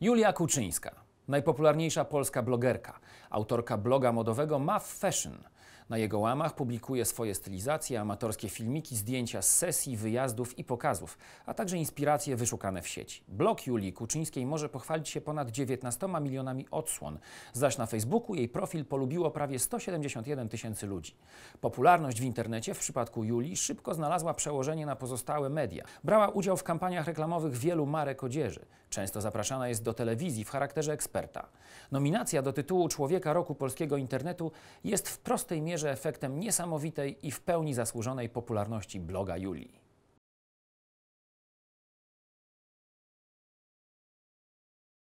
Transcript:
Julia Kuczyńska, najpopularniejsza polska blogerka, autorka bloga modowego Muff Fashion. Na jego łamach publikuje swoje stylizacje, amatorskie filmiki, zdjęcia z sesji, wyjazdów i pokazów, a także inspiracje wyszukane w sieci. Blog Julii Kuczyńskiej może pochwalić się ponad 19 milionami odsłon, zaś na Facebooku jej profil polubiło prawie 171 tysięcy ludzi. Popularność w internecie w przypadku Julii szybko znalazła przełożenie na pozostałe media. Brała udział w kampaniach reklamowych wielu marek odzieży. Często zapraszana jest do telewizji w charakterze eksperta. Nominacja do tytułu Człowieka Roku Polskiego Internetu jest w prostej mierze efektem niesamowitej i w pełni zasłużonej popularności bloga Julii.